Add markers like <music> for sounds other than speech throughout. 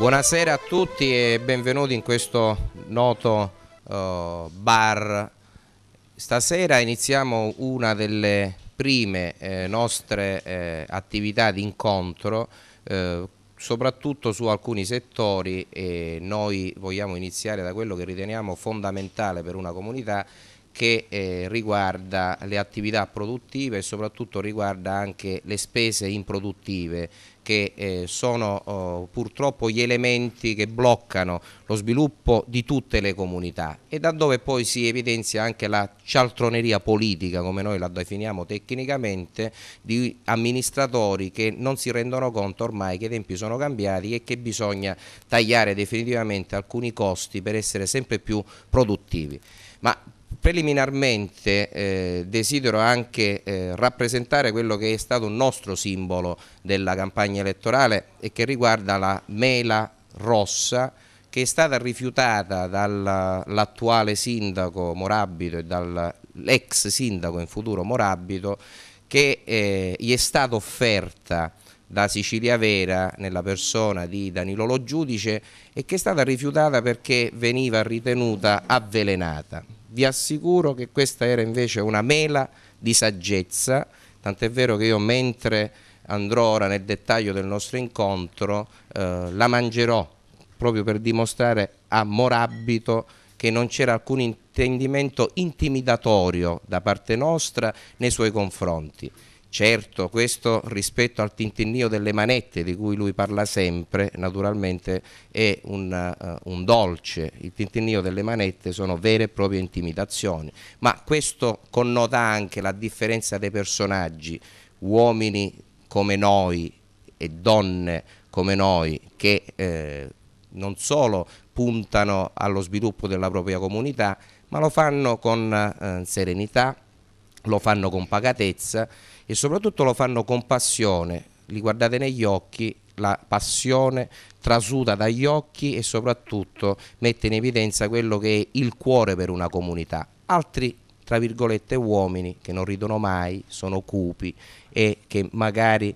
Buonasera a tutti e benvenuti in questo noto uh, bar. Stasera iniziamo una delle prime eh, nostre eh, attività di incontro eh, soprattutto su alcuni settori e noi vogliamo iniziare da quello che riteniamo fondamentale per una comunità che eh, riguarda le attività produttive e soprattutto riguarda anche le spese improduttive che eh, sono oh, purtroppo gli elementi che bloccano lo sviluppo di tutte le comunità e da dove poi si evidenzia anche la cialtroneria politica, come noi la definiamo tecnicamente, di amministratori che non si rendono conto ormai che i tempi sono cambiati e che bisogna tagliare definitivamente alcuni costi per essere sempre più produttivi. Ma Preliminarmente eh, desidero anche eh, rappresentare quello che è stato un nostro simbolo della campagna elettorale e che riguarda la mela rossa che è stata rifiutata dall'attuale sindaco Morabito e dall'ex sindaco in futuro Morabito che eh, gli è stata offerta da Sicilia Vera nella persona di Danilo Lo Giudice e che è stata rifiutata perché veniva ritenuta avvelenata vi assicuro che questa era invece una mela di saggezza, tant'è vero che io mentre andrò ora nel dettaglio del nostro incontro eh, la mangerò proprio per dimostrare a Morabito che non c'era alcun intendimento intimidatorio da parte nostra nei suoi confronti. Certo, questo rispetto al tintinnio delle manette di cui lui parla sempre, naturalmente è un, uh, un, dolce, il tintinnio delle manette sono vere e proprie intimidazioni, ma questo connota anche la differenza dei personaggi, uomini come noi e donne come noi, che eh, non solo puntano allo sviluppo della propria comunità, ma lo fanno con eh, serenità, lo fanno con pacatezza, e soprattutto lo fanno con passione, li guardate negli occhi, la passione trasuda dagli occhi e soprattutto mette in evidenza quello che è il cuore per una comunità. Altri tra virgolette uomini che non ridono mai, sono cupi e che magari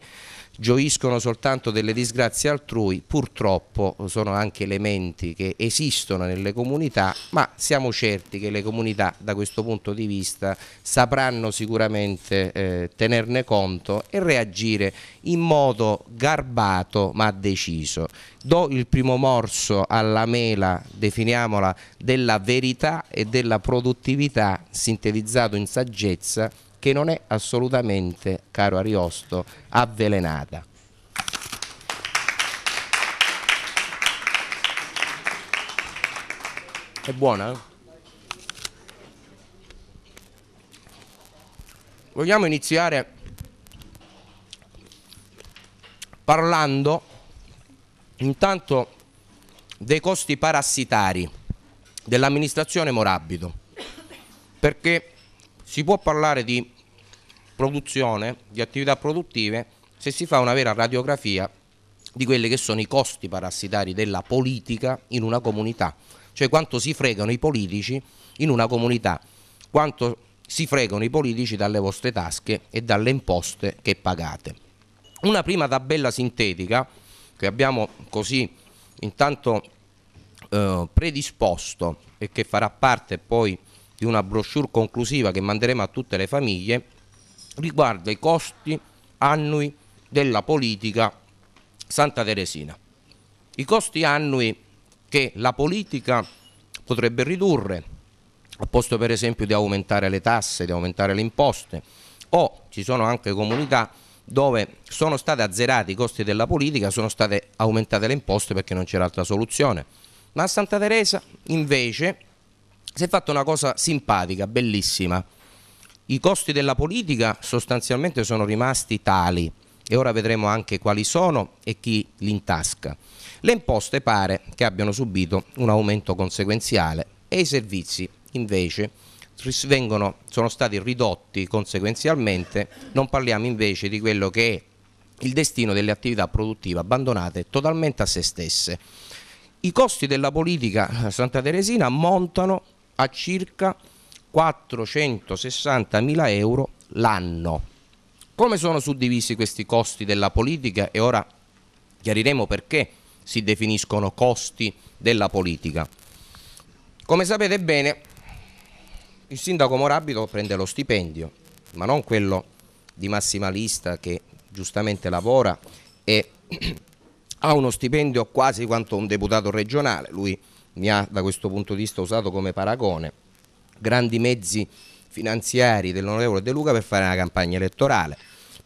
gioiscono soltanto delle disgrazie altrui, purtroppo sono anche elementi che esistono nelle comunità, ma siamo certi che le comunità da questo punto di vista sapranno sicuramente eh, tenerne conto e reagire in modo garbato ma deciso. Do il primo morso alla mela, definiamola, della verità e della produttività sintetizzato in saggezza che non è assolutamente, caro Ariosto, avvelenata. È buona? Vogliamo iniziare parlando intanto dei costi parassitari dell'amministrazione Morabito, perché si può parlare di produzione, di attività produttive, se si fa una vera radiografia di quelli che sono i costi parassitari della politica in una comunità, cioè quanto si fregano i politici in una comunità, quanto si fregano i politici dalle vostre tasche e dalle imposte che pagate. Una prima tabella sintetica che abbiamo così intanto eh, predisposto e che farà parte poi di una brochure conclusiva che manderemo a tutte le famiglie riguarda i costi annui della politica Santa Teresina. I costi annui che la politica potrebbe ridurre, a posto per esempio di aumentare le tasse, di aumentare le imposte, o ci sono anche comunità dove sono stati azzerati i costi della politica, sono state aumentate le imposte perché non c'era altra soluzione. Ma a Santa Teresa invece si è fatta una cosa simpatica, bellissima. I costi della politica sostanzialmente sono rimasti tali e ora vedremo anche quali sono e chi li intasca. Le imposte pare che abbiano subito un aumento conseguenziale e i servizi invece vengono, sono stati ridotti conseguenzialmente, non parliamo invece di quello che è il destino delle attività produttive abbandonate totalmente a se stesse. I costi della politica eh, Santa Teresina ammontano a circa 460 mila euro l'anno. Come sono suddivisi questi costi della politica? E ora chiariremo perché si definiscono costi della politica. Come sapete bene, il sindaco Morabito prende lo stipendio, ma non quello di massimalista che giustamente lavora e <clears throat> ha uno stipendio quasi quanto un deputato regionale. Lui mi ha da questo punto di vista usato come paragone grandi mezzi finanziari dell'onorevole De Luca per fare una campagna elettorale.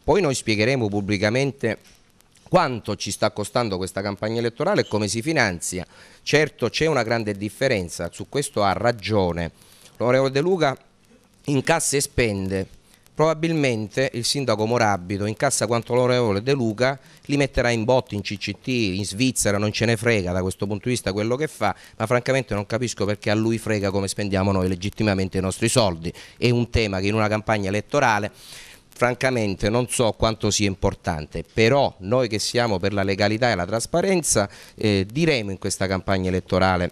Poi noi spiegheremo pubblicamente quanto ci sta costando questa campagna elettorale e come si finanzia. Certo c'è una grande differenza, su questo ha ragione. L'onorevole De Luca incassa e spende, Probabilmente il sindaco Morabito incassa quanto l'onorevole De Luca, li metterà in botti in CCT, in Svizzera, non ce ne frega da questo punto di vista quello che fa, ma francamente non capisco perché a lui frega come spendiamo noi legittimamente i nostri soldi. È un tema che in una campagna elettorale francamente non so quanto sia importante, però noi che siamo per la legalità e la trasparenza eh, diremo in questa campagna elettorale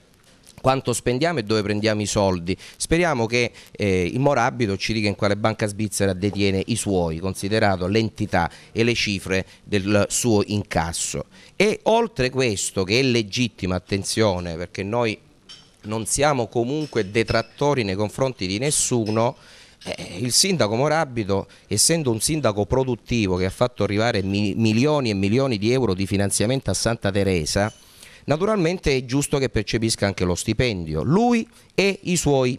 quanto spendiamo e dove prendiamo i soldi. Speriamo che eh, il Morabito ci dica in quale banca svizzera detiene i suoi, considerato l'entità e le cifre del suo incasso. E oltre questo, che è legittima, attenzione, perché noi non siamo comunque detrattori nei confronti di nessuno, eh, il sindaco Morabito, essendo un sindaco produttivo che ha fatto arrivare mi milioni e milioni di euro di finanziamento a Santa Teresa, naturalmente è giusto che percepisca anche lo stipendio, lui e i suoi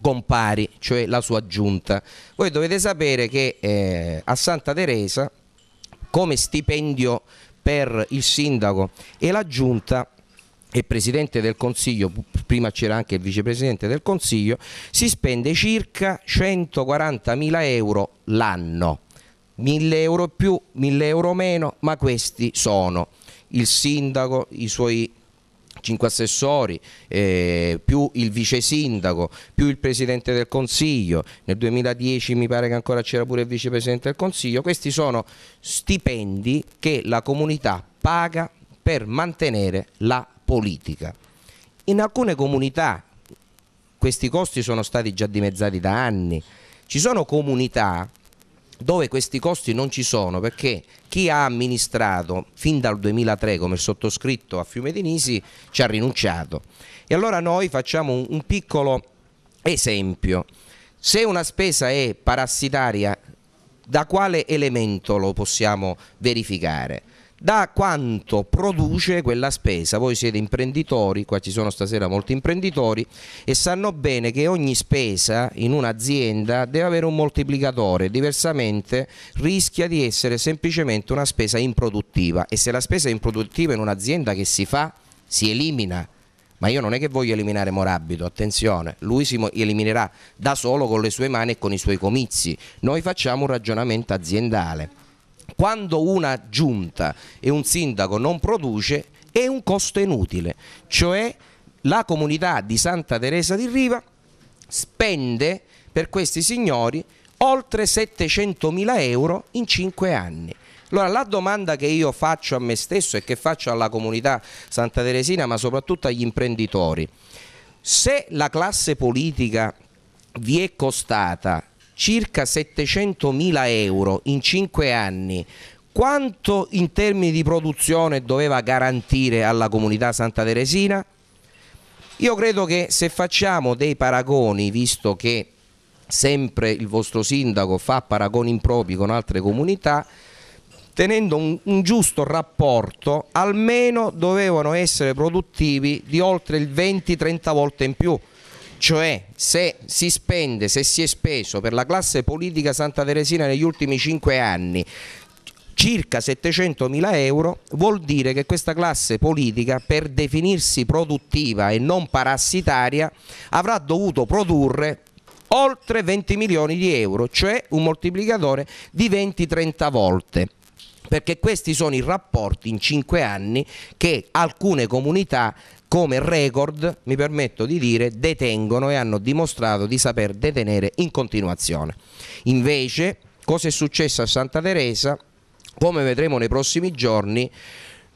compari, cioè la sua giunta. Voi dovete sapere che eh, a Santa Teresa come stipendio per il sindaco e la giunta e presidente del consiglio, prima c'era anche il vicepresidente del consiglio, si spende circa 140.000 euro l'anno, 1.000 euro più, 1.000 euro meno, ma questi sono il sindaco, i suoi cinque assessori, eh, più il vice sindaco, più il presidente del consiglio, nel 2010 mi pare che ancora c'era pure il vicepresidente del consiglio, questi sono stipendi che la comunità paga per mantenere la politica. In alcune comunità questi costi sono stati già dimezzati da anni, ci sono comunità dove questi costi non ci sono perché chi ha amministrato fin dal 2003 come sottoscritto a Fiume di Nisi ci ha rinunciato e allora noi facciamo un, un piccolo esempio se una spesa è parassitaria da quale elemento lo possiamo verificare? da quanto produce quella spesa. Voi siete imprenditori, qua ci sono stasera molti imprenditori e sanno bene che ogni spesa in un'azienda deve avere un moltiplicatore, diversamente rischia di essere semplicemente una spesa improduttiva e se la spesa è improduttiva in un'azienda che si fa, si elimina. Ma io non è che voglio eliminare Morabito, attenzione, lui si eliminerà da solo con le sue mani e con i suoi comizi. Noi facciamo un ragionamento aziendale quando una giunta e un sindaco non produce è un costo inutile, cioè la comunità di Santa Teresa di Riva spende per questi signori oltre 700 mila euro in 5 anni. Allora la domanda che io faccio a me stesso e che faccio alla comunità Santa Teresina ma soprattutto agli imprenditori, se la classe politica vi è costata circa 700 mila euro in 5 anni, quanto in termini di produzione doveva garantire alla comunità Santa Teresina? Io credo che se facciamo dei paragoni, visto che sempre il vostro sindaco fa paragoni impropri con altre comunità, tenendo un, un, giusto rapporto, almeno dovevano essere produttivi di oltre il 20-30 volte in più. Cioè, se si spende, se si è speso per la classe politica Santa Teresina negli ultimi cinque anni circa 700 mila euro vuol dire che questa classe politica per definirsi produttiva e non parassitaria avrà dovuto produrre oltre 20 milioni di euro, cioè un moltiplicatore di 20-30 volte perché questi sono i rapporti in cinque anni che alcune comunità come record, mi permetto di dire, detengono e hanno dimostrato di saper detenere in continuazione. Invece, cosa è successo a Santa Teresa? Come vedremo nei prossimi giorni,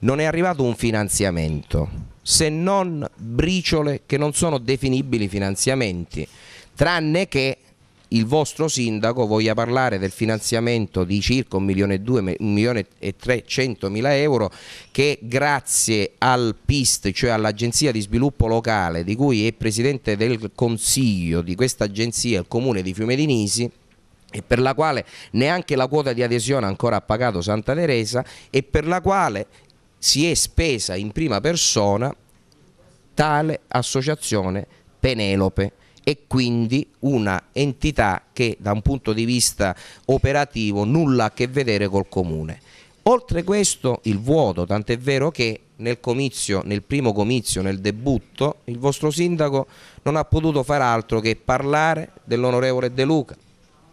non è arrivato un finanziamento, se non briciole che non sono definibili finanziamenti, tranne che il vostro sindaco voglia parlare del finanziamento di circa 1 milione e 300 mila euro che grazie al PIST, cioè all'Agenzia di Sviluppo Locale, di cui è presidente del consiglio di questa agenzia, il comune di Fiume di Nisi, e per la quale neanche la quota di adesione ancora ha pagato Santa Teresa e per la quale si è spesa in prima persona tale associazione Penelope e quindi una entità che da un punto di vista operativo nulla a che vedere col comune. Oltre questo il vuoto, tant'è vero che nel comizio, nel primo comizio, nel debutto, il vostro sindaco non ha potuto far altro che parlare dell'onorevole De Luca,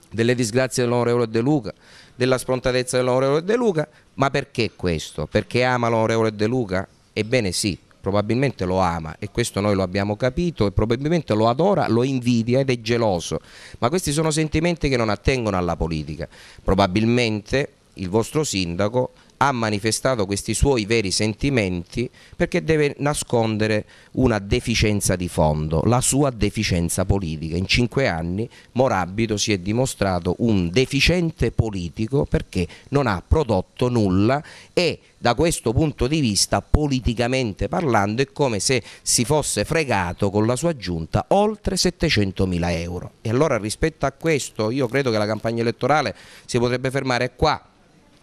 delle disgrazie dell'onorevole De Luca, della sprontatezza dell'onorevole De Luca, ma perché questo? Perché ama l'onorevole De Luca? Ebbene sì, probabilmente lo ama e questo noi lo abbiamo capito e probabilmente lo adora, lo invidia ed è geloso, ma questi sono sentimenti che non attengono alla politica. Probabilmente il vostro sindaco ha manifestato questi suoi veri sentimenti perché deve nascondere una deficienza di fondo, la sua deficienza politica. In cinque anni Morabito si è dimostrato un deficiente politico perché non ha prodotto nulla e da questo punto di vista politicamente parlando è come se si fosse fregato con la sua giunta oltre 700 mila euro. E allora rispetto a questo io credo che la campagna elettorale si potrebbe fermare qua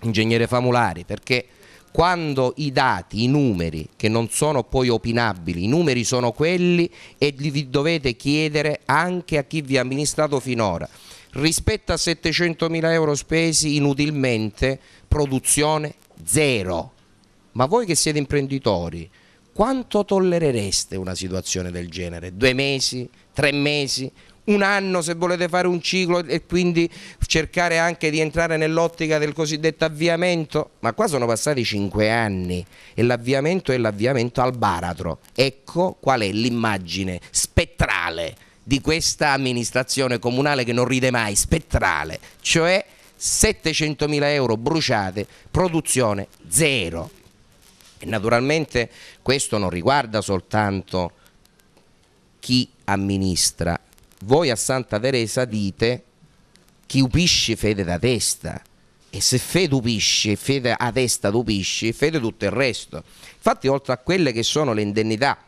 ingegnere Famulari, perché quando i dati, i numeri, che non sono poi opinabili, i numeri sono quelli e li dovete chiedere anche a chi vi ha amministrato finora. Rispetto a 700 mila euro spesi inutilmente, produzione zero. Ma voi che siete imprenditori, quanto tollerereste una situazione del genere? Due mesi? Tre mesi? un anno se volete fare un ciclo e quindi cercare anche di entrare nell'ottica del cosiddetto avviamento, ma qua sono passati cinque anni e l'avviamento è l'avviamento al baratro. Ecco qual è l'immagine spettrale di questa amministrazione comunale che non ride mai, spettrale, cioè 700.000 euro bruciate, produzione zero. E naturalmente questo non riguarda soltanto chi amministra voi a Santa Teresa dite chi upisce fede da testa e se fede upisce, fede a testa upisce, fede tutto il resto. Infatti oltre a quelle che sono le indennità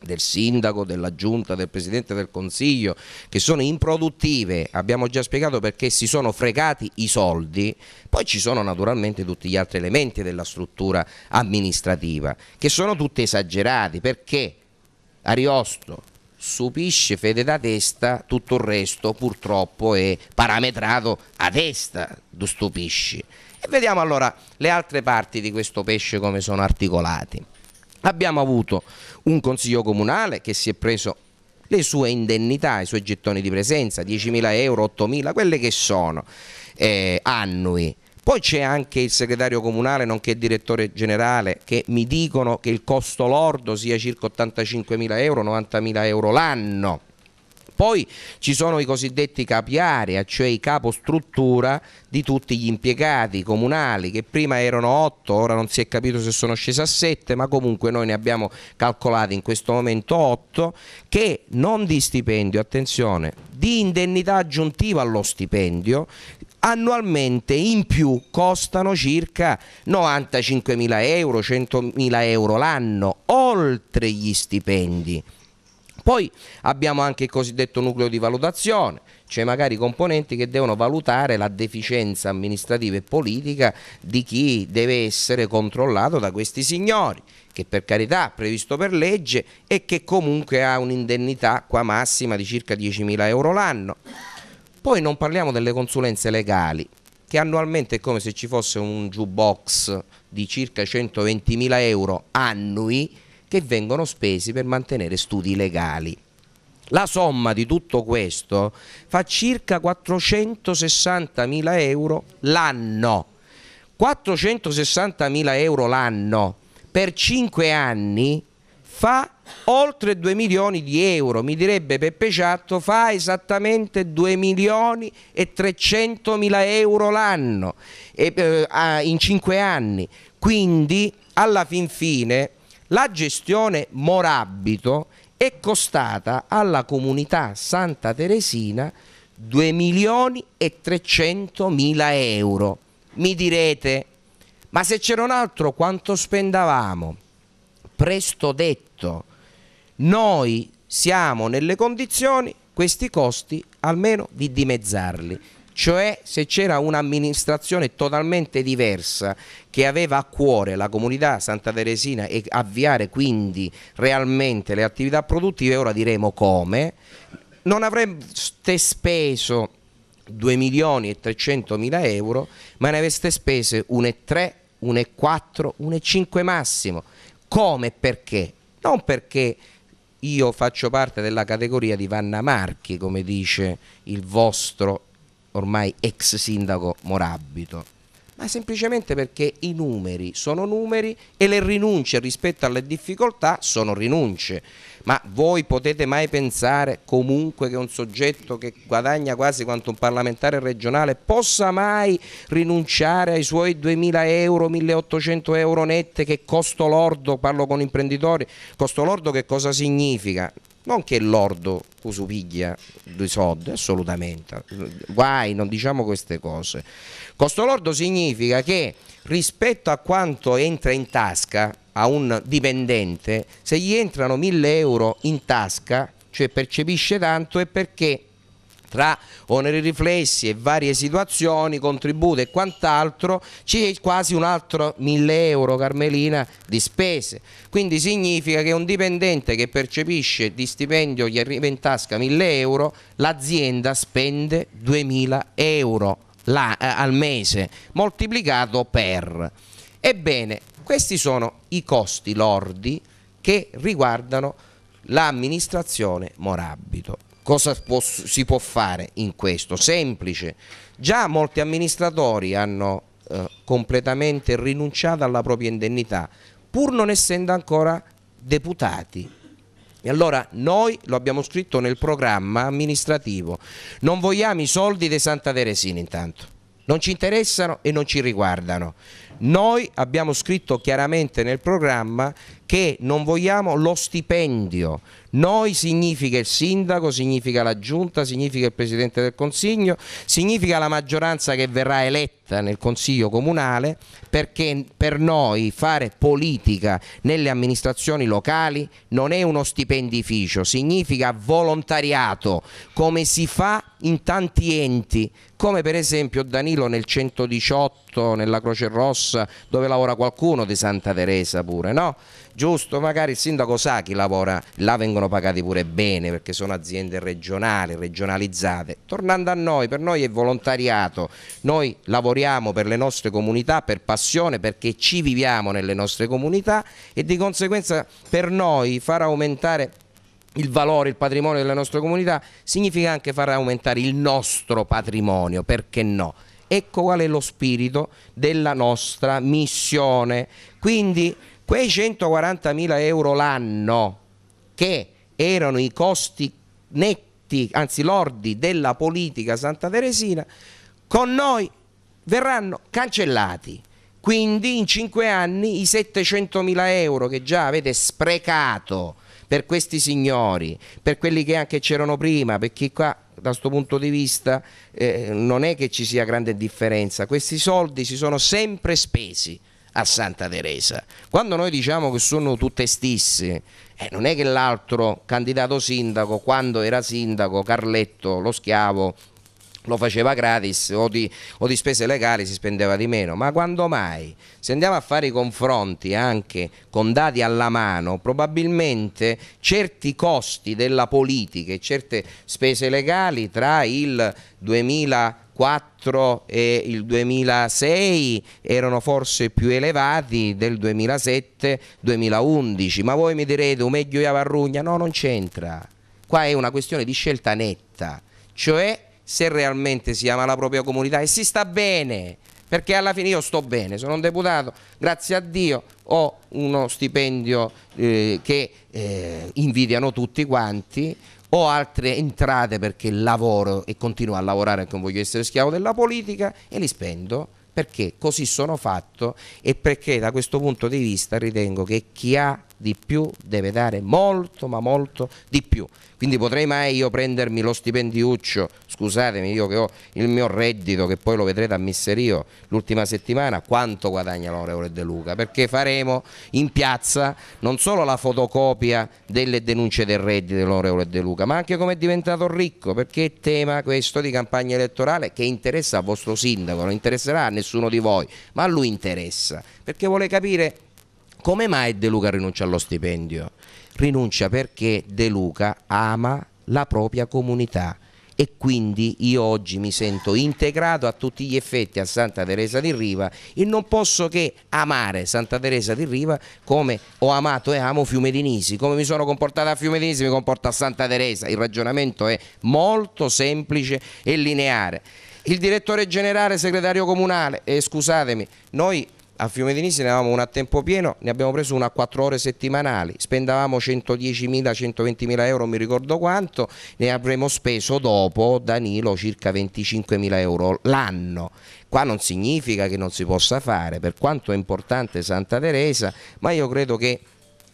del sindaco, della giunta, del presidente del consiglio, che sono improduttive, abbiamo già spiegato perché si sono fregati i soldi, poi ci sono naturalmente tutti gli altri elementi della struttura amministrativa, che sono tutti esagerati, perché Ariosto, Supisce fede da testa, tutto il resto purtroppo è parametrato a testa, stupisci. E vediamo allora le altre parti di questo pesce come sono articolati. Abbiamo avuto un consiglio comunale che si è preso le sue indennità, i suoi gettoni di presenza, 10.000 euro, 8.000, quelle che sono eh, annui poi c'è anche il segretario comunale, nonché il direttore generale, che mi dicono che il costo lordo sia circa 85.000 euro, 90.000 euro l'anno. Poi ci sono i cosiddetti capi area, cioè i capostruttura di tutti gli impiegati comunali che prima erano 8, ora non si è capito se sono scesi a 7, ma comunque noi ne abbiamo calcolati in questo momento 8 che non di stipendio, attenzione, di indennità aggiuntiva allo stipendio annualmente in più costano circa 95.000 euro, 100.000 euro l'anno, oltre gli stipendi. Poi abbiamo anche il cosiddetto nucleo di valutazione, cioè magari i componenti che devono valutare la deficienza amministrativa e politica di chi deve essere controllato da questi signori, che per carità è previsto per legge e che comunque ha un'indennità qua massima di circa 10.000 euro l'anno. Poi non parliamo delle consulenze legali, che annualmente è come se ci fosse un jukebox di circa 120.000 euro annui che vengono spesi per mantenere studi legali. La somma di tutto questo fa circa 460.000 euro l'anno. 460.000 euro l'anno per 5 anni fa oltre 2 milioni di euro, mi direbbe Peppe Ciatto, fa esattamente 2 milioni e 300 mila euro l'anno eh, in 5 anni. Quindi alla fin fine la gestione Morabito è costata alla comunità Santa Teresina 2 milioni e 300 mila euro. Mi direte, ma se c'era un altro quanto spendavamo? Presto detto detto noi siamo nelle condizioni questi costi almeno di dimezzarli cioè se c'era un'amministrazione totalmente diversa che aveva a cuore la comunità Santa Teresina e avviare quindi realmente le attività produttive, ora diremo come, non avreste speso 2 milioni e 300 mila euro, ma ne avreste spese 1,3, 1,4, 1,5 massimo. Come e perché? non perché io faccio parte della categoria di Vanna Marchi, come dice il vostro ormai ex sindaco Morabito, ma semplicemente perché i numeri sono numeri e le rinunce rispetto alle difficoltà sono rinunce. Ma voi potete mai pensare comunque che un soggetto che guadagna quasi quanto un parlamentare regionale possa mai rinunciare ai suoi 2.000 euro, 1.800 euro nette che costo lordo, parlo con imprenditori, costo lordo che cosa significa? non che l'ordo usupiglia due soldi, assolutamente, guai, non diciamo queste cose. Costo lordo significa che rispetto a quanto entra in tasca a un dipendente, se gli entrano 1000 euro in tasca, cioè percepisce tanto, è perché tra oneri riflessi e varie situazioni, contributi e quant'altro, c'è quasi un altro 1000 euro, Carmelina, di spese. Quindi significa che un dipendente che percepisce di stipendio gli arriva in tasca 1000 euro, l'azienda spende 2000 euro là, eh, al mese, moltiplicato per. Ebbene, questi sono i costi lordi che riguardano l'amministrazione Morabito. Cosa può, si può fare in questo? Semplice. Già molti amministratori hanno eh, completamente rinunciato alla propria indennità, pur non essendo ancora deputati. E allora noi lo abbiamo scritto nel programma amministrativo. Non vogliamo i soldi dei Santa Teresina intanto. Non ci interessano e non ci riguardano. Noi abbiamo scritto chiaramente nel programma che non vogliamo lo stipendio, noi significa il sindaco, significa la giunta, significa il presidente del consiglio, significa la maggioranza che verrà eletta nel consiglio comunale perché per noi fare politica nelle amministrazioni locali non è uno stipendificio, significa volontariato come si fa in tanti enti come per esempio Danilo nel 118, nella Croce Rossa Rossa dove lavora qualcuno di Santa Teresa pure, no? Giusto, magari il sindaco sa chi lavora, là vengono pagati pure bene perché sono aziende regionali, regionalizzate. Tornando a noi, per noi è volontariato, noi lavoriamo per le nostre comunità, per passione, perché ci viviamo nelle nostre comunità e di conseguenza per noi far aumentare il valore, il patrimonio delle nostre comunità significa anche far aumentare il nostro patrimonio, perché no? Ecco qual è lo spirito della nostra missione. Quindi quei 140.000 euro l'anno che erano i costi netti, anzi lordi della politica Santa Teresina, con noi verranno cancellati. Quindi in cinque anni i 700.000 euro che già avete sprecato per questi signori, per quelli che anche c'erano prima, perché qua da questo punto di vista eh, non è che ci sia grande differenza, questi soldi si sono sempre spesi a Santa Teresa. Quando noi diciamo che sono tutte stesse, eh, non è che l'altro candidato sindaco, quando era sindaco, Carletto, lo schiavo, lo faceva gratis o di, o di, spese legali si spendeva di meno, ma quando mai? Se andiamo a fare i confronti anche con dati alla mano, probabilmente certi costi della politica e certe spese legali tra il 2004 e il 2006 erano forse più elevati del 2007-2011, ma voi mi direte o meglio Iavarrugna, no non c'entra, qua è una questione di scelta netta, cioè se realmente si ama la propria comunità e si sta bene, perché alla fine io sto bene, sono un deputato, grazie a Dio ho uno stipendio eh, che eh, invidiano tutti quanti, ho altre entrate perché lavoro e continuo a lavorare perché non voglio essere schiavo della politica e li spendo perché così sono fatto e perché da questo punto di vista ritengo che chi ha di più, deve dare molto ma molto di più. Quindi potrei mai io prendermi lo stipendiuccio, scusatemi io che ho il mio reddito che poi lo vedrete a misterio l'ultima settimana, quanto guadagna l'onorevole De Luca, perché faremo in piazza non solo la fotocopia delle denunce del reddito dell'onorevole De Luca, ma anche come è diventato ricco, perché è tema questo di campagna elettorale che interessa al vostro sindaco, non interesserà a nessuno di voi, ma a lui interessa, perché vuole capire come mai De Luca rinuncia allo stipendio? Rinuncia perché De Luca ama la propria comunità e quindi io oggi mi sento integrato a tutti gli effetti a Santa Teresa di Riva e non posso che amare Santa Teresa di Riva come ho amato e amo Fiume di Nisi, come mi sono comportato a Fiume di Nisi mi comporto a Santa Teresa, il ragionamento è molto semplice e lineare. Il direttore generale, segretario comunale, eh, scusatemi, noi a Nisi ne avevamo una a tempo pieno, ne abbiamo preso una a 4 ore settimanali, spendavamo 110.000-120.000 euro, mi ricordo quanto, ne avremo speso dopo Danilo circa 25.000 euro l'anno. Qua non significa che non si possa fare, per quanto è importante Santa Teresa, ma io credo che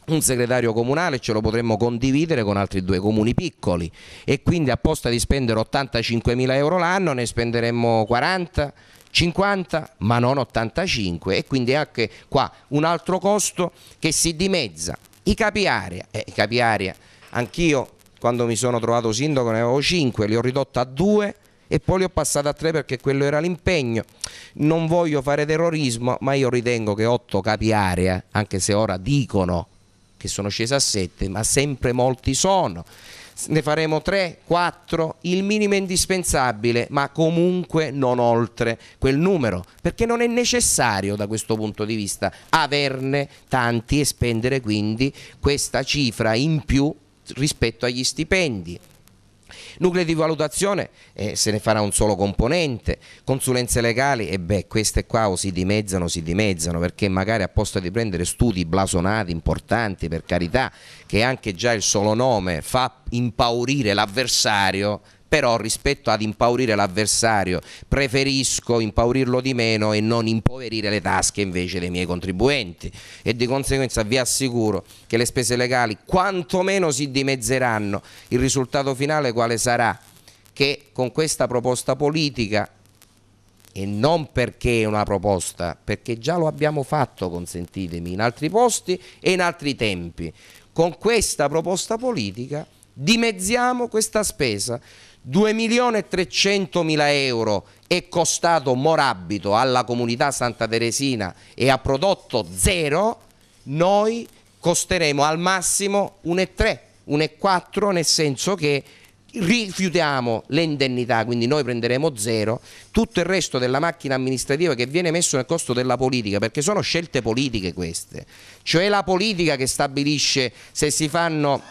un segretario comunale ce lo potremmo condividere con altri due comuni piccoli e quindi apposta di spendere 85.000 euro l'anno ne spenderemmo 40 50 ma non 85 e quindi anche qua un altro costo che si dimezza. I capi area, eh, i capi area anch'io quando mi sono trovato sindaco ne avevo 5, li ho ridotti a 2 e poi li ho passati a 3 perché quello era l'impegno. Non voglio fare terrorismo, ma io ritengo che 8 capi area, anche se ora dicono che sono scesi a 7, ma sempre molti sono ne faremo 3, 4, il minimo indispensabile, ma comunque non oltre quel numero, perché non è necessario da questo punto di vista averne tanti e spendere quindi questa cifra in più rispetto agli stipendi nuclei di valutazione eh, se ne farà un solo componente, consulenze legali, e beh queste qua o si dimezzano o si dimezzano perché magari a posto di prendere studi blasonati, importanti per carità, che anche già il solo nome fa impaurire l'avversario, però rispetto ad impaurire l'avversario preferisco impaurirlo di meno e non impoverire le tasche invece dei miei contribuenti e di conseguenza vi assicuro che le spese legali quantomeno si dimezzeranno, il risultato finale quale sarà? Che con questa proposta politica e non perché è una proposta, perché già lo abbiamo fatto, consentitemi, in altri posti e in altri tempi. Con questa proposta politica dimezziamo questa spesa. 2.300.000 euro è costato Morabito alla comunità Santa Teresina e ha prodotto zero, noi costeremo al massimo 1,3, 1,4 nel senso che rifiutiamo le indennità, quindi noi prenderemo zero, tutto il resto della macchina amministrativa che viene messo nel costo della politica, perché sono scelte politiche queste, cioè la politica che stabilisce se si fanno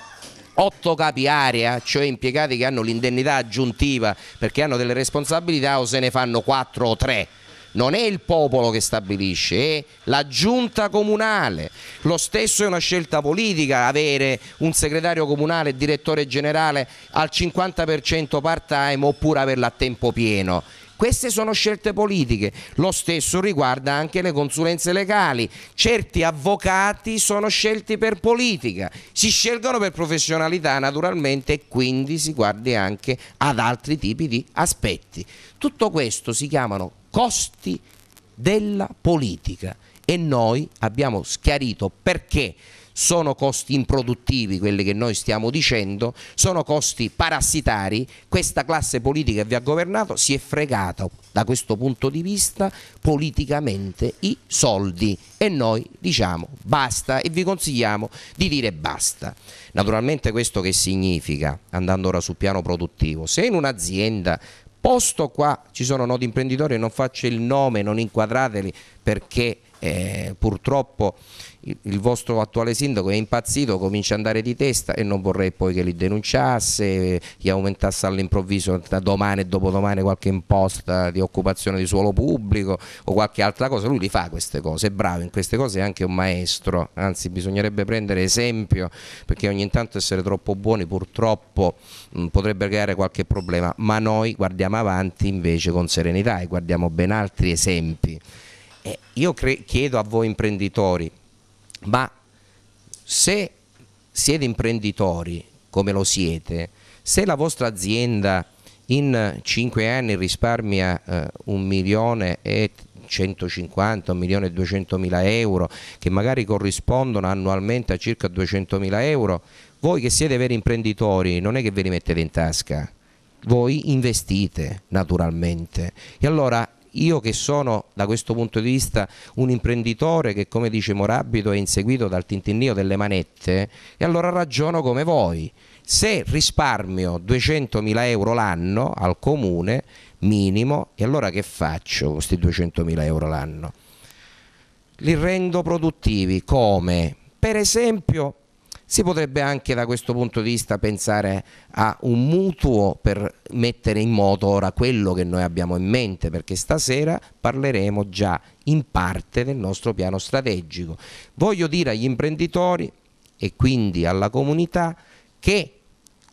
8 capi area, cioè impiegati che hanno l'indennità aggiuntiva perché hanno delle responsabilità o se ne fanno 4 o 3 non è il popolo che stabilisce, è la giunta comunale. Lo stesso è una scelta politica avere un segretario comunale e direttore generale al 50% part time oppure averla a tempo pieno. Queste sono scelte politiche. Lo stesso riguarda anche le consulenze legali. Certi avvocati sono scelti per politica, si scelgono per professionalità naturalmente e quindi si guardi anche ad altri tipi di aspetti. Tutto questo si chiamano costi della politica e noi abbiamo schiarito perché sono costi improduttivi quelli che noi stiamo dicendo, sono costi parassitari, questa classe politica che vi ha governato si è fregata da questo punto di vista politicamente i soldi e noi diciamo basta e vi consigliamo di dire basta. Naturalmente questo che significa, andando ora sul piano produttivo, se in un'azienda posto qua ci sono noti imprenditori, non faccio il nome, non inquadrateli perché eh, purtroppo il vostro attuale sindaco è impazzito, comincia ad andare di testa e non vorrei poi che li denunciasse, gli aumentasse all'improvviso da domani e dopodomani qualche imposta di occupazione di suolo pubblico o qualche altra cosa, lui li fa queste cose, è bravo in queste cose, è anche un maestro, anzi bisognerebbe prendere esempio perché ogni tanto essere troppo buoni purtroppo mh, mm, potrebbe creare qualche problema, ma noi guardiamo avanti invece con serenità e guardiamo ben altri esempi. Eh, io chiedo a voi imprenditori, ma se siete imprenditori come lo siete, se la vostra azienda in 5 anni risparmia eh, 1 milione e 150, 1 milione e 200 mila euro che magari corrispondono annualmente a circa 200 mila euro, voi che siete veri imprenditori non è che ve li mettete in tasca, voi investite naturalmente e allora io che sono da questo punto di vista un imprenditore che come dice Morabito è inseguito dal tintinnio delle manette e allora ragiono come voi se risparmio 200.000 euro l'anno al comune minimo e allora che faccio con questi 200.000 euro l'anno? Li rendo produttivi come? Per esempio si potrebbe anche da questo punto di vista pensare a un mutuo per mettere in moto ora quello che noi abbiamo in mente perché stasera parleremo già in parte del nostro piano strategico. Voglio dire agli imprenditori e quindi alla comunità che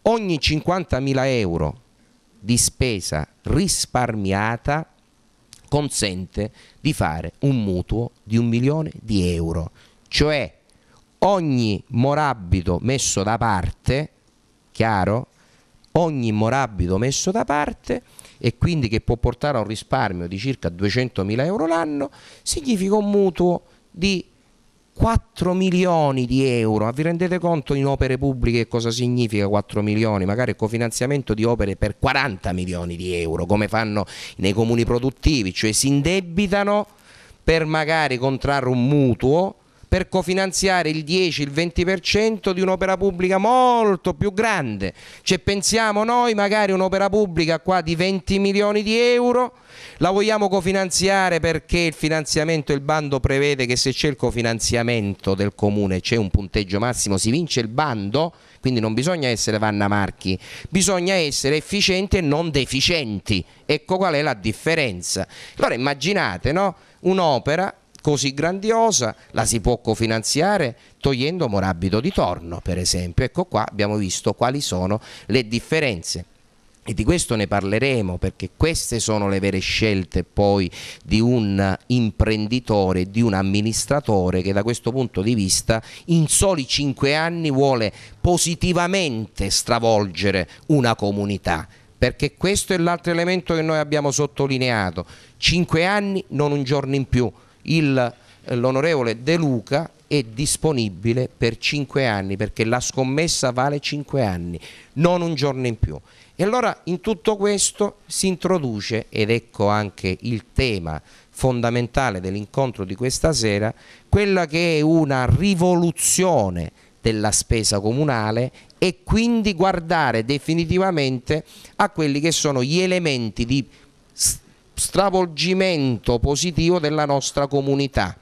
ogni 50.000 euro di spesa risparmiata consente di fare un mutuo di un milione di euro, cioè ogni morabito messo da parte, chiaro? Ogni morabito messo da parte e quindi che può portare a un risparmio di circa 200.000 euro l'anno, significa un mutuo di 4 milioni di euro. Ma vi rendete conto in opere pubbliche cosa significa 4 milioni? Magari cofinanziamento ecco, di opere per 40 milioni di euro, come fanno nei comuni produttivi, cioè si indebitano per magari contrarre un mutuo per cofinanziare il 10, il 20% di un'opera pubblica molto più grande. Cioè pensiamo noi magari un'opera pubblica qua di 20 milioni di euro, la vogliamo cofinanziare perché il finanziamento, il bando prevede che se c'è il cofinanziamento del comune c'è un punteggio massimo, si vince il bando, quindi non bisogna essere Vanna Marchi, bisogna essere efficienti e non deficienti. Ecco qual è la differenza. Allora immaginate no? un'opera così grandiosa la si può cofinanziare togliendo Morabito di Torno per esempio. Ecco qua abbiamo visto quali sono le differenze. E di questo ne parleremo perché queste sono le vere scelte poi di un imprenditore, di un amministratore che da questo punto di vista in soli cinque anni vuole positivamente stravolgere una comunità. Perché questo è l'altro elemento che noi abbiamo sottolineato. Cinque anni, non un giorno in più eh, l'onorevole De Luca è disponibile per 5 anni perché la scommessa vale 5 anni, non un giorno in più. E allora in tutto questo si introduce, ed ecco anche il tema fondamentale dell'incontro di questa sera, quella che è una rivoluzione della spesa comunale e quindi guardare definitivamente a quelli che sono gli elementi di stravolgimento positivo della nostra comunità.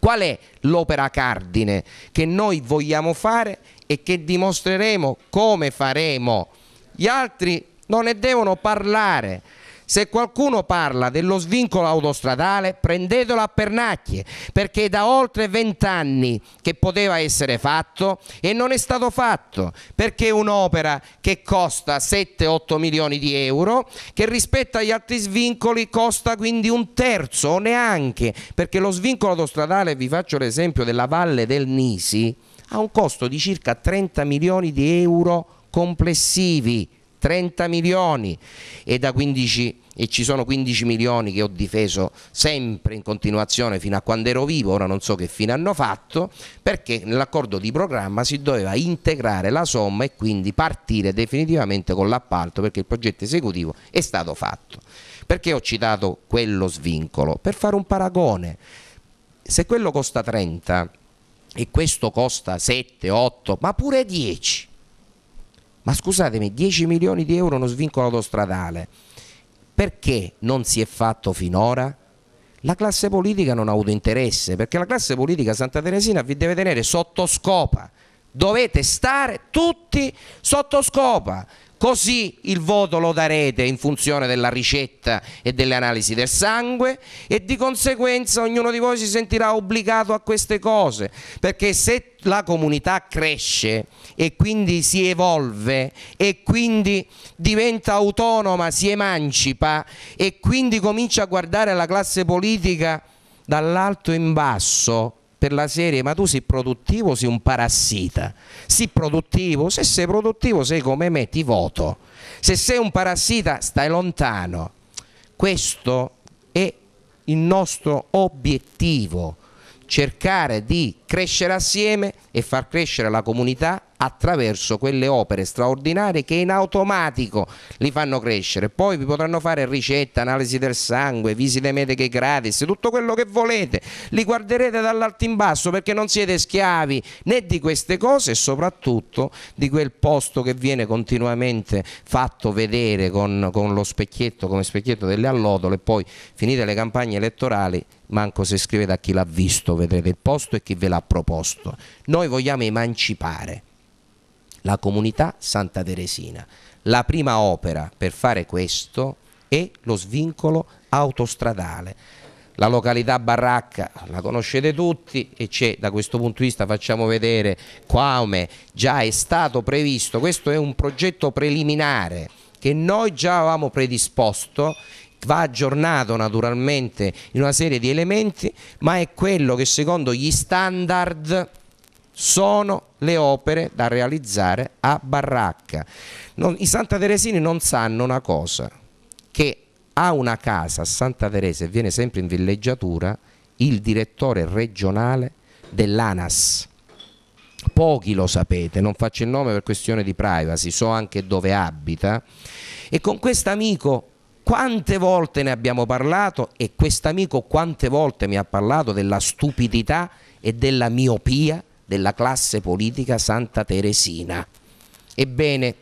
Qual è l'opera cardine che noi vogliamo fare e che dimostreremo come faremo? Gli altri non ne devono parlare, se qualcuno parla dello svincolo autostradale prendetelo a pernacchie perché è da oltre vent'anni che poteva essere fatto e non è stato fatto perché è un'opera che costa 7-8 milioni di euro che rispetto agli altri svincoli costa quindi un terzo o neanche perché lo svincolo autostradale vi faccio l'esempio della valle del Nisi ha un costo di circa 30 milioni di euro complessivi 30 milioni e, 15, e ci sono 15 milioni che ho difeso sempre in continuazione fino a quando ero vivo, ora non so che fine hanno fatto, perché nell'accordo di programma si doveva integrare la somma e quindi partire definitivamente con l'appalto perché il progetto esecutivo è stato fatto. Perché ho citato quello svincolo? Per fare un paragone, se quello costa 30 e questo costa 7, 8, ma pure 10, ma scusatemi, 10 milioni di euro uno svincolo autostradale, perché non si è fatto finora? La classe politica non ha avuto interesse, perché la classe politica Santa Teresina vi deve tenere sotto scopa, dovete stare tutti sotto scopa, Così il voto lo darete in funzione della ricetta e delle analisi del sangue e di conseguenza ognuno di voi si sentirà obbligato a queste cose, perché se la comunità cresce e quindi si evolve e quindi diventa autonoma, si emancipa e quindi comincia a guardare la classe politica dall'alto in basso, per la serie ma tu sei produttivo o sei un parassita? Sei produttivo? Se sei produttivo sei come me, ti voto. Se sei un parassita stai lontano. Questo è il nostro obiettivo, cercare di crescere assieme e far crescere la comunità attraverso quelle opere straordinarie che in automatico li fanno crescere. Poi vi potranno fare ricette, analisi del sangue, visite mediche gratis, tutto quello che volete. Li guarderete dall'alto in basso perché non siete schiavi né di queste cose e soprattutto di quel posto che viene continuamente fatto vedere con, con lo specchietto, come specchietto delle allodole e poi finite le campagne elettorali manco se scrivete a chi l'ha visto, vedrete il posto e chi ve l'ha proposto. Noi vogliamo emancipare la comunità Santa Teresina. La prima opera per fare questo è lo svincolo autostradale. La località Barracca la conoscete tutti e c'è da questo punto di vista facciamo vedere come già è stato previsto, questo è un progetto preliminare che noi già avevamo predisposto va aggiornato naturalmente in una serie di elementi, ma è quello che secondo gli standard sono le opere da realizzare a Baracca. Non, I Santa Teresini non sanno una cosa, che ha una casa a Santa Teresa e viene sempre in villeggiatura il direttore regionale dell'ANAS. Pochi lo sapete, non faccio il nome per questione di privacy, so anche dove abita. E con questo amico quante volte ne abbiamo parlato e quest'amico quante volte mi ha parlato della stupidità e della miopia della classe politica Santa Teresina. Ebbene,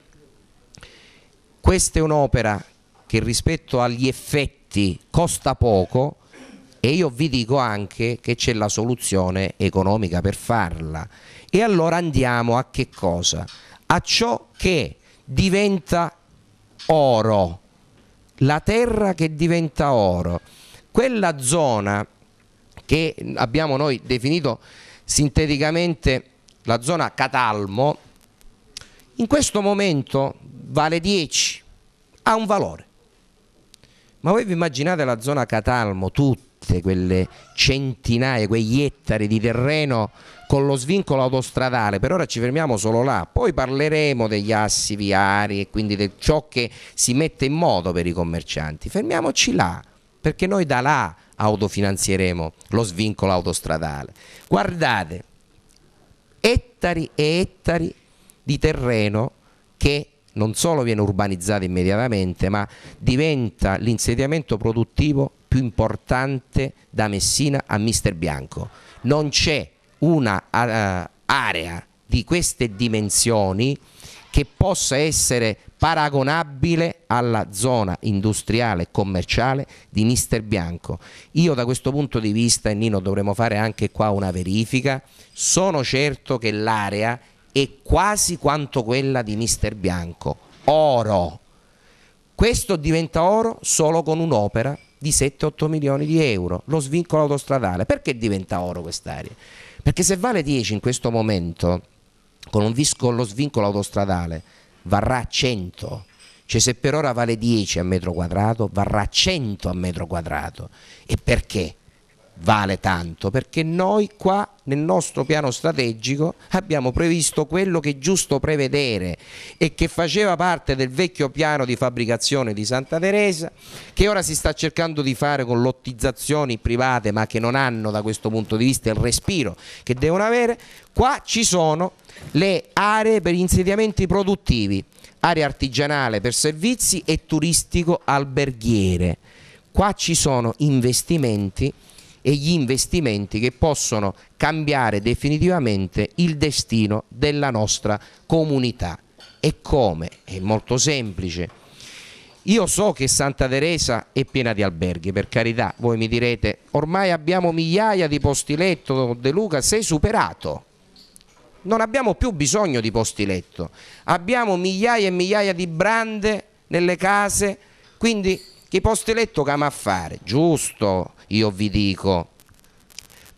questa è un'opera che rispetto agli effetti costa poco e io vi dico anche che c'è la soluzione economica per farla. E allora andiamo a che cosa? A ciò che diventa oro la terra che diventa oro, quella zona che abbiamo noi definito sinteticamente la zona Catalmo, in questo momento vale 10, ha un valore. Ma voi vi immaginate la zona Catalmo tutta? scritte quelle centinaia, quegli ettari di terreno con lo svincolo autostradale, per ora ci fermiamo solo là, poi parleremo degli assi viari e quindi di ciò che si mette in moto per i commercianti, fermiamoci là, perché noi da là autofinanzieremo lo svincolo autostradale. Guardate, ettari e ettari di terreno che non solo viene urbanizzato immediatamente, ma diventa l'insediamento produttivo più importante da Messina a Mister Bianco. Non c'è un'area eh, uh, di queste dimensioni che possa essere paragonabile alla zona industriale e commerciale di Mister Bianco. Io da questo punto di vista, e Nino dovremmo fare anche qua una verifica, sono certo che l'area è quasi quanto quella di Mister Bianco, oro. Questo diventa oro solo con un'opera di 7-8 milioni di euro, lo svincolo autostradale. Perché diventa oro quest'area? Perché se vale 10 in questo momento, con visco, lo svincolo autostradale, varrà 100. Cioè se per ora vale 10 a metro quadrato, varrà 100 a metro quadrato. E perché? vale tanto perché noi qua nel nostro piano strategico abbiamo previsto quello che è giusto prevedere e che faceva parte del vecchio piano di fabbricazione di Santa Teresa che ora si sta cercando di fare con lottizzazioni private ma che non hanno da questo punto di vista il respiro che devono avere qua ci sono le aree per insediamenti produttivi area artigianale per servizi e turistico alberghiere qua ci sono investimenti e gli investimenti che possono cambiare definitivamente il destino della nostra comunità. E come? È molto semplice. Io so che Santa Teresa è piena di alberghi, per carità, voi mi direte, ormai abbiamo migliaia di posti letto, De Luca, sei superato. Non abbiamo più bisogno di posti letto, abbiamo migliaia e migliaia di brande nelle case, quindi che posto eletto cama a fare? Giusto, io vi dico.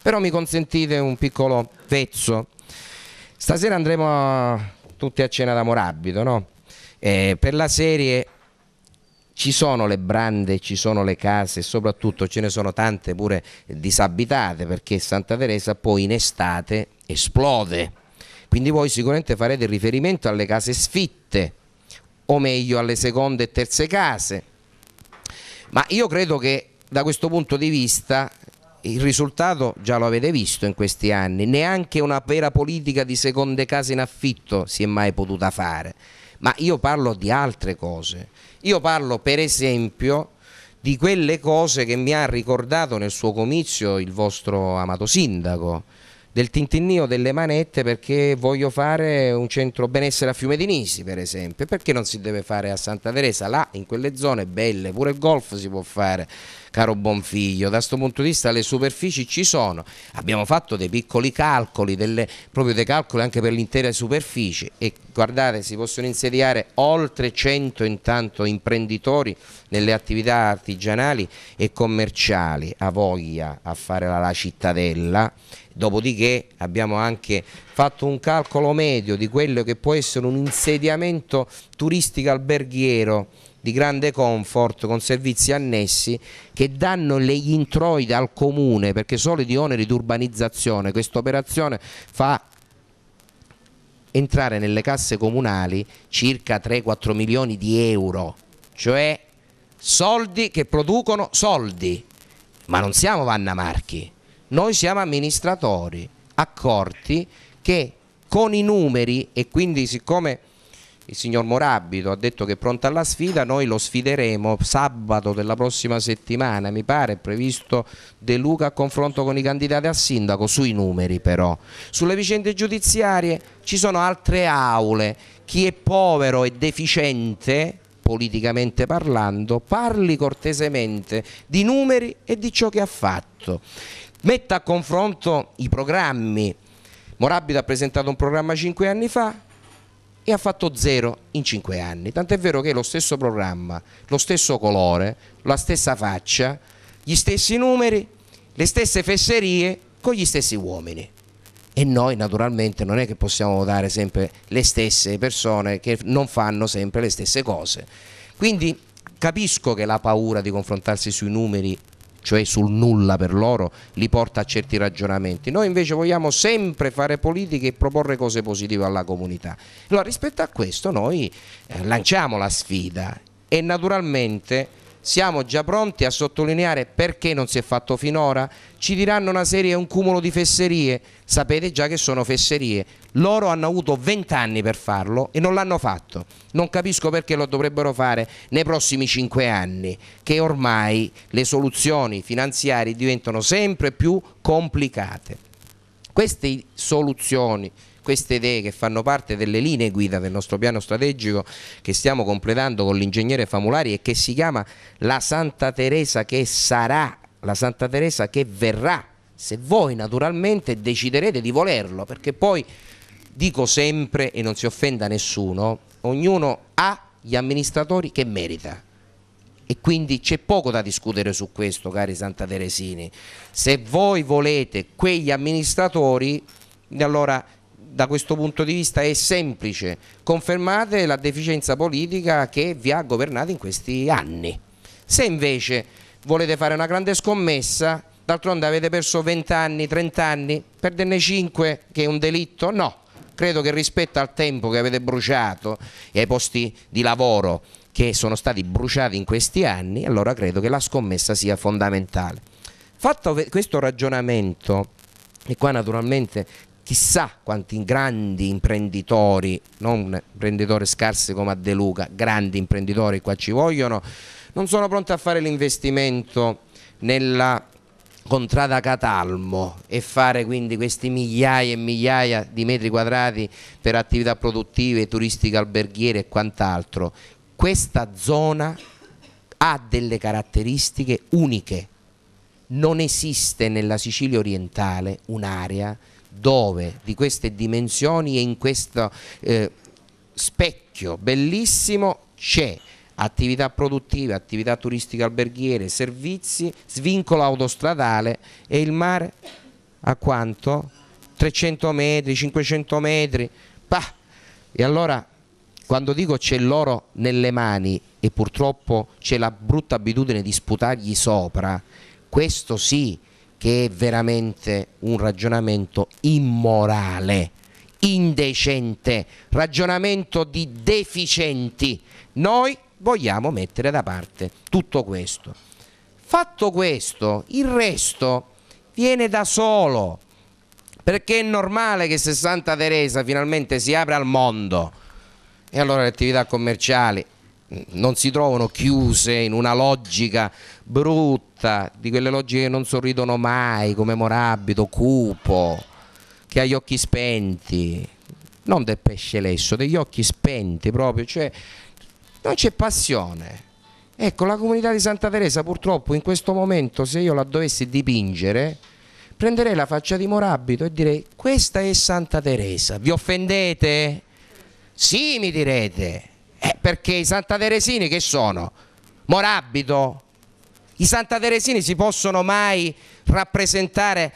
Però mi consentite un piccolo pezzo. Stasera andremo a... tutti a cena da Morabito, no? Eh, per la serie ci sono le brande, ci sono le case e soprattutto ce ne sono tante pure disabitate perché Santa Teresa poi in estate esplode. Quindi voi sicuramente farete riferimento alle case sfitte o meglio alle seconde e terze case ma io credo che da questo punto di vista il risultato già lo avete visto in questi anni, neanche una vera politica di seconde case in affitto si è mai potuta fare, ma io parlo di altre cose, io parlo per esempio di quelle cose che mi ha ricordato nel suo comizio il vostro amato sindaco, del tintinnio delle manette perché voglio fare un centro benessere a Fiume di Nisi per esempio perché non si deve fare a Santa Teresa là in quelle zone belle pure il golf si può fare caro Bonfiglio, da questo punto di vista le superfici ci sono, abbiamo fatto dei piccoli calcoli, delle, proprio dei calcoli anche per l'intera superficie e guardate si possono insediare oltre 100 intanto imprenditori nelle attività artigianali e commerciali a voglia a fare la, la cittadella dopodiché abbiamo anche fatto un calcolo medio di quello che può essere un insediamento turistico alberghiero di grande comfort con servizi annessi che danno gli introiti al comune perché solo di oneri di urbanizzazione questa operazione fa entrare nelle casse comunali circa 3-4 milioni di euro, cioè soldi che producono soldi, ma non siamo Vanna Marchi, noi siamo amministratori accorti che con i numeri e quindi siccome il signor Morabito ha detto che è pronta alla sfida, noi lo sfideremo sabato della prossima settimana, mi pare, è previsto De Luca a confronto con i candidati a sindaco, sui numeri però. Sulle vicende giudiziarie ci sono altre aule, chi è povero e deficiente politicamente parlando, parli cortesemente di numeri e di ciò che ha fatto. Metta a confronto i programmi. Morabito ha presentato un programma cinque anni fa, e ha fatto zero in cinque anni. Tant'è vero che lo stesso programma, lo stesso colore, la stessa faccia, gli stessi numeri, le stesse fesserie con gli stessi uomini. E noi naturalmente non è che possiamo votare sempre le stesse persone che non fanno sempre le stesse cose. Quindi capisco che la paura di confrontarsi sui numeri cioè sul nulla per loro, li porta a certi ragionamenti. Noi invece vogliamo sempre fare politica e proporre cose positive alla comunità. Allora rispetto a questo noi eh, lanciamo la sfida e naturalmente siamo già pronti a sottolineare perché non si è fatto finora, ci diranno una serie, un cumulo di fesserie, sapete già che sono fesserie, loro hanno avuto 20 anni per farlo e non l'hanno fatto. Non capisco perché lo dovrebbero fare nei prossimi 5 anni, che ormai le soluzioni finanziarie diventano sempre più complicate. Queste soluzioni, queste idee che fanno parte delle linee guida del nostro piano strategico che stiamo completando con l'ingegnere Famulari e che si chiama la Santa Teresa che sarà, la Santa Teresa che verrà, se voi naturalmente deciderete di volerlo, perché poi dico sempre e non si offenda nessuno, ognuno ha gli amministratori che merita e quindi c'è poco da discutere su questo cari Santa Teresini se voi volete quegli amministratori allora da questo punto di vista è semplice confermate la deficienza politica che vi ha governato in questi anni se invece volete fare una grande scommessa d'altronde avete perso 20 anni, 30 anni perderne 5 che è un delitto? no credo che rispetto al tempo che avete bruciato e ai posti di lavoro che sono stati bruciati in questi anni, allora credo che la scommessa sia fondamentale. Fatto questo ragionamento, e qua naturalmente chissà quanti grandi imprenditori, non imprenditori scarsi come a De Luca, grandi imprenditori qua ci vogliono, non sono pronti a fare l'investimento nella Contrada Catalmo e fare quindi questi migliaia e migliaia di metri quadrati per attività produttive, turistiche, alberghiere e quant'altro. Questa zona ha delle caratteristiche uniche. Non esiste nella Sicilia orientale un'area dove di queste dimensioni e in questo eh, specchio bellissimo c'è attività produttive, attività turistiche alberghiere, servizi, svincolo autostradale e il mare a quanto? 300 metri, 500 metri, bah! e allora quando dico c'è l'oro nelle mani e purtroppo c'è la brutta abitudine di sputargli sopra, questo sì che è veramente un ragionamento immorale, indecente, ragionamento di deficienti. Noi vogliamo mettere da parte tutto questo. Fatto questo, il resto viene da solo, perché è normale che se Santa Teresa finalmente si apre al mondo e allora le attività commerciali mm, non si trovano chiuse in una logica brutta, di quelle logiche che non sorridono mai, come Morabito, cupo, che ha gli occhi spenti, non del pesce lesso, degli occhi spenti proprio, cioè non c'è passione. Ecco, la comunità di Santa Teresa purtroppo in questo momento, se io la dovessi dipingere, prenderei la faccia di Morabito e direi questa è Santa Teresa, vi offendete? Sì, mi direte, eh, perché i Santa Teresini che sono? Morabito? I Santa Teresini si possono mai rappresentare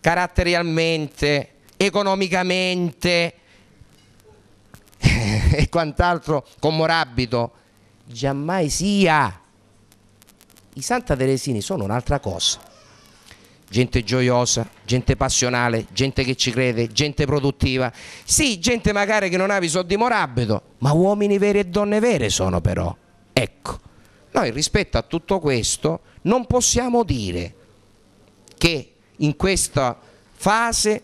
caratterialmente, economicamente, e quant'altro con Morabito, giammai sia. I Santa Teresini sono un'altra cosa. Gente gioiosa, gente passionale, gente che ci crede, gente produttiva. Sì, gente magari che non ha bisogno di morabito, ma uomini veri e donne vere sono però. Ecco, noi rispetto a tutto questo non possiamo dire che in questa fase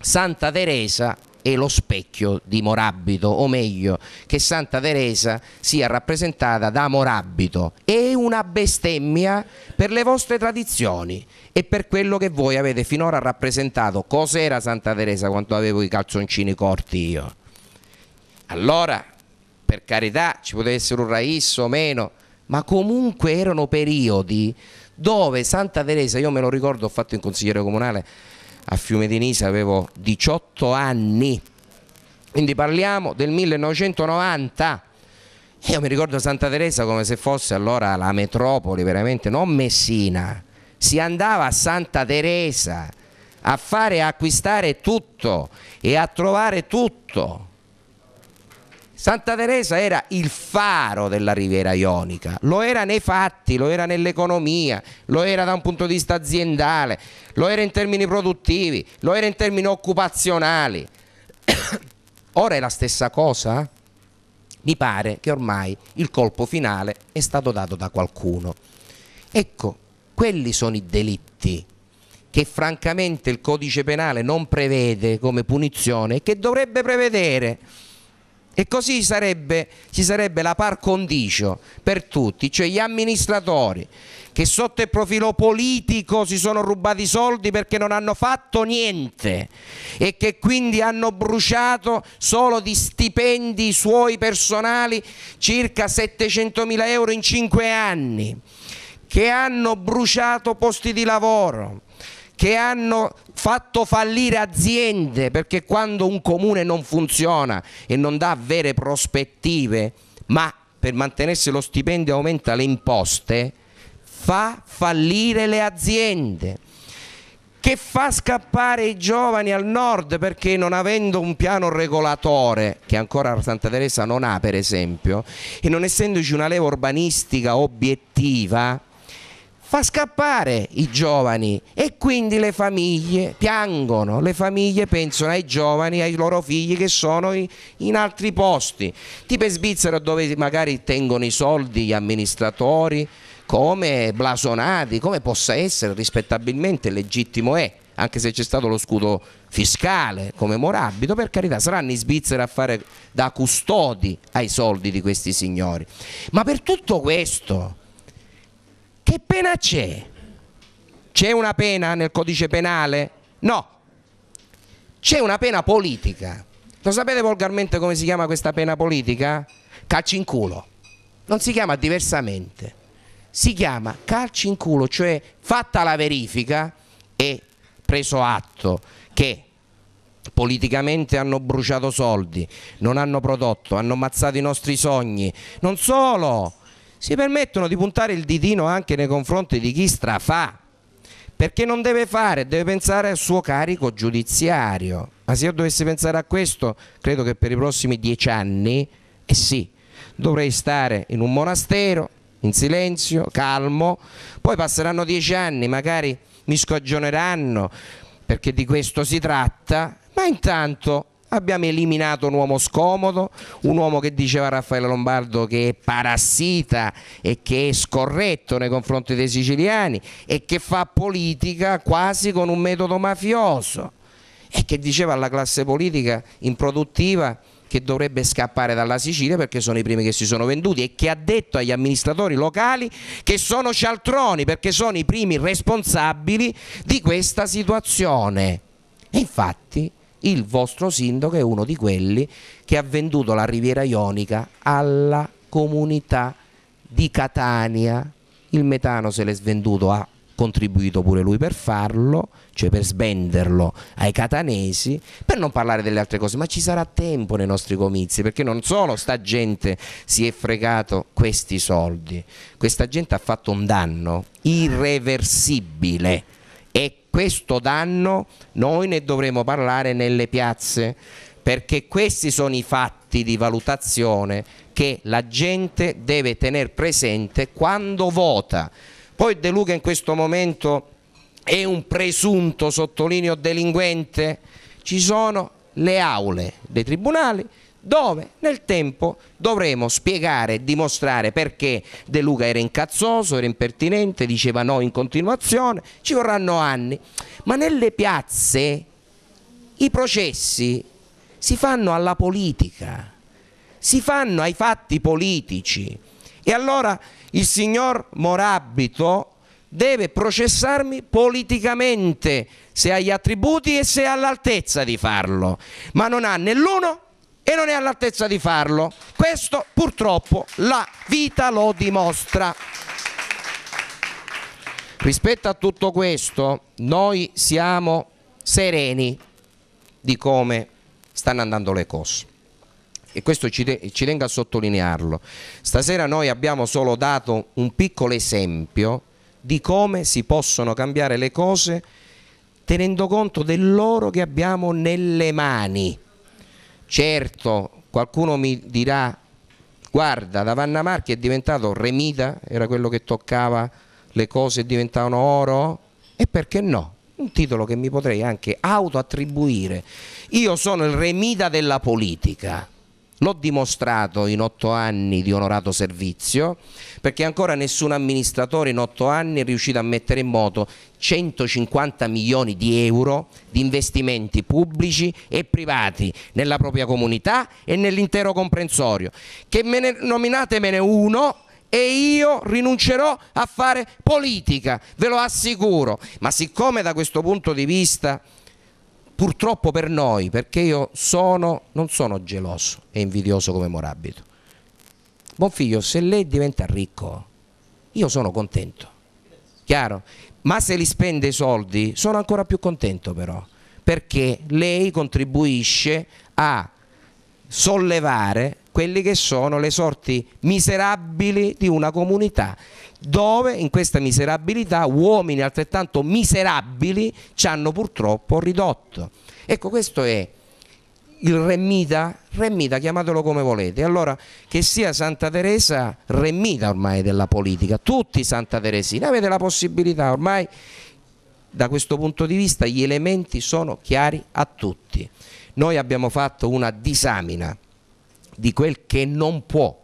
Santa Teresa è lo specchio di Morabito, o meglio, che Santa Teresa sia rappresentata da Morabito. È una bestemmia per le vostre tradizioni e per quello che voi avete finora rappresentato. Cos'era Santa Teresa quando avevo i calzoncini corti io? Allora, per carità, ci poteva essere un raisso o meno, ma comunque erano periodi dove Santa Teresa, io me lo ricordo, ho fatto in consigliere comunale, a Fiume di Nisa avevo 18 anni, quindi parliamo del 1990. Io mi ricordo Santa Teresa come se fosse allora la metropoli, veramente, non Messina. Si andava a Santa Teresa a fare acquistare tutto e a trovare tutto. Santa Teresa era il faro della Riviera Ionica, lo era nei fatti, lo era nell'economia, lo era da un punto di vista aziendale, lo era in termini produttivi, lo era in termini occupazionali. <coughs> Ora è la stessa cosa? Mi pare che ormai il colpo finale è stato dato da qualcuno. Ecco, quelli sono i delitti che francamente il codice penale non prevede come punizione e che dovrebbe prevedere. E così sarebbe, ci sarebbe la par condicio per tutti, cioè gli amministratori che sotto il profilo politico si sono rubati i soldi perché non hanno fatto niente e che quindi hanno bruciato solo di stipendi suoi personali circa 700 mila euro in 5 anni, che hanno bruciato posti di lavoro, che hanno fatto fallire aziende perché quando un comune non funziona e non dà vere prospettive ma per mantenersi lo stipendio aumenta le imposte fa fallire le aziende che fa scappare i giovani al nord perché non avendo un piano regolatore, che ancora Santa Teresa non ha per esempio, e non essendoci una leva urbanistica obiettiva, fa scappare i giovani e quindi le famiglie piangono, le famiglie pensano ai giovani, ai loro figli che sono in altri posti, tipo in Svizzera dove magari tengono i soldi gli amministratori come blasonati, come possa essere rispettabilmente legittimo è anche se c'è stato lo scudo fiscale come morabito, per carità saranno in Svizzera a fare da custodi ai soldi di questi signori. Ma per tutto questo che pena c'è? C'è una pena nel codice penale? No, c'è una pena politica. Lo sapete volgarmente come si chiama questa pena politica? Calci in culo. Non si chiama diversamente. Si chiama calci in culo, cioè fatta la verifica e preso atto che politicamente hanno bruciato soldi, non hanno prodotto, hanno ammazzato i nostri sogni. Non solo, si permettono di puntare il ditino anche nei confronti di chi strafa, perché non deve fare, deve pensare al suo carico giudiziario. Ma se io dovessi pensare a questo, credo che per i prossimi dieci anni, eh sì, dovrei stare in un monastero, in silenzio, calmo, poi passeranno dieci anni, magari mi scagioneranno, perché di questo si tratta, ma intanto abbiamo eliminato un uomo scomodo, un uomo che diceva Raffaele Lombardo che è parassita e che è scorretto nei confronti dei siciliani e che fa politica quasi con un metodo mafioso e che diceva alla classe politica improduttiva che dovrebbe scappare dalla Sicilia perché sono i primi che si sono venduti e che ha detto agli amministratori locali che sono cialtroni perché sono i primi responsabili di questa situazione. E infatti il vostro sindaco è uno di quelli che ha venduto la Riviera Ionica alla comunità di Catania. Il metano se l'è svenduto ha contribuito pure lui per farlo, cioè per svenderlo ai catanesi, per non parlare delle altre cose, ma ci sarà tempo nei nostri comizi, perché non solo sta gente si è fregato questi soldi, questa gente ha fatto un danno irreversibile questo danno noi ne dovremo parlare nelle piazze perché questi sono i fatti di valutazione che la gente deve tenere presente quando vota. Poi De Luca in questo momento è un presunto, sottolineo, delinquente? Ci sono le aule dei tribunali dove nel tempo dovremo spiegare e dimostrare perché De Luca era incazzoso, era impertinente, diceva no in continuazione, ci vorranno anni, ma nelle piazze i processi si fanno alla politica, si fanno ai fatti politici e allora il signor Morabito deve processarmi politicamente se ha gli attributi e se ha l'altezza di farlo, ma non ha né l'uno e non è all'altezza di farlo. Questo purtroppo la vita lo dimostra. Rispetto a tutto questo noi siamo sereni di come stanno andando le cose e questo ci, ci tengo a sottolinearlo. Stasera noi abbiamo solo dato un piccolo esempio di come si possono cambiare le cose tenendo conto dell'oro che abbiamo nelle mani Certo, qualcuno mi dirà, guarda, da Vanna Marchi è diventato remita, era quello che toccava le cose diventavano oro, e perché no? Un titolo che mi potrei anche autoattribuire. Io sono il remita della politica L'ho dimostrato in otto anni di onorato servizio perché ancora nessun amministratore in otto anni è riuscito a mettere in moto 150 milioni di euro di investimenti pubblici e privati nella propria comunità e nell'intero comprensorio. Che me ne, nominatemene uno e io rinuncerò a fare politica, ve lo assicuro. Ma siccome da questo punto di vista purtroppo per noi, perché io sono, non sono geloso e invidioso come Morabito. Buon figlio, se lei diventa ricco, io sono contento, chiaro? Ma se li spende i soldi, sono ancora più contento però, perché lei contribuisce a sollevare quelle che sono le sorti miserabili di una comunità dove in questa miserabilità uomini altrettanto miserabili ci hanno purtroppo ridotto. Ecco questo è il remita, remita chiamatelo come volete, allora che sia Santa Teresa remita ormai della politica, tutti Santa Teresina, avete la possibilità ormai da questo punto di vista gli elementi sono chiari a tutti. Noi abbiamo fatto una disamina di quel che non può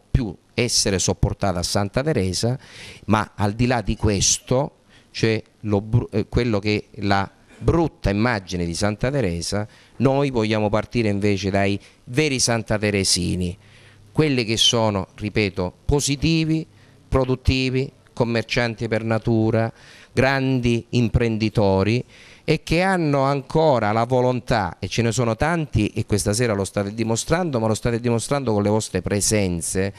essere sopportata a Santa Teresa, ma al di là di questo, cioè lo, eh, quello che la brutta immagine di Santa Teresa, noi vogliamo partire invece dai veri Santa Teresini, quelli che sono, ripeto, positivi, produttivi, commercianti per natura, grandi imprenditori e che hanno ancora la volontà, e ce ne sono tanti e questa sera lo state dimostrando, ma lo state dimostrando con le vostre presenze,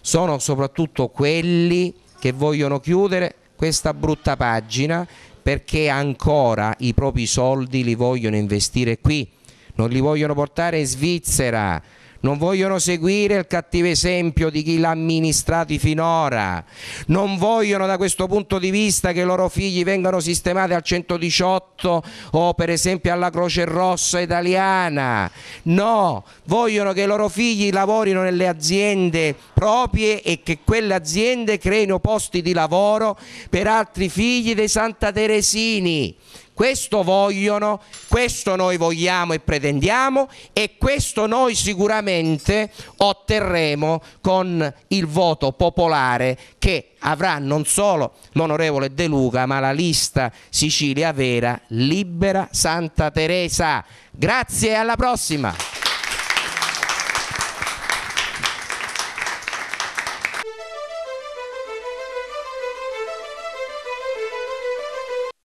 sono soprattutto quelli che vogliono chiudere questa brutta pagina perché ancora i propri soldi li vogliono investire qui, non li vogliono portare in Svizzera, non vogliono seguire il cattivo esempio di chi l'ha amministrato finora, non vogliono da questo punto di vista che i loro figli vengano sistemati al 118 o per esempio alla Croce Rossa italiana, no, vogliono che i loro figli lavorino nelle aziende proprie e che quelle aziende creino posti di lavoro per altri figli dei Santa Teresini. Questo vogliono, questo noi vogliamo e pretendiamo e questo noi sicuramente otterremo con il voto popolare che avrà non solo l'onorevole De Luca ma la lista Sicilia Vera, Libera Santa Teresa. Grazie e alla prossima!